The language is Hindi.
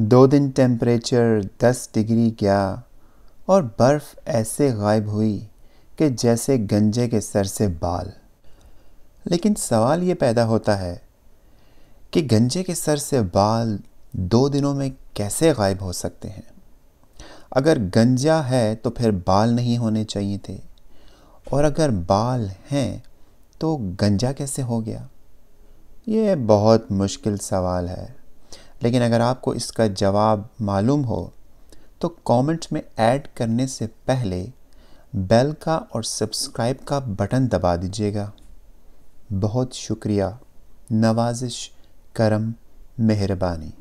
दो दिन टेम्परेचर दस डिग्री गया और बर्फ़ ऐसे गायब हुई कि जैसे गंजे के सर से बाल लेकिन सवाल ये पैदा होता है कि गंजे के सर से बाल दो दिनों में कैसे गायब हो सकते हैं अगर गंजा है तो फिर बाल नहीं होने चाहिए थे और अगर बाल हैं तो गंजा कैसे हो गया ये बहुत मुश्किल सवाल है लेकिन अगर आपको इसका जवाब मालूम हो तो कमेंट में ऐड करने से पहले बेल का और सब्सक्राइब का बटन दबा दीजिएगा बहुत शुक्रिया नवाजिश करम मेहरबानी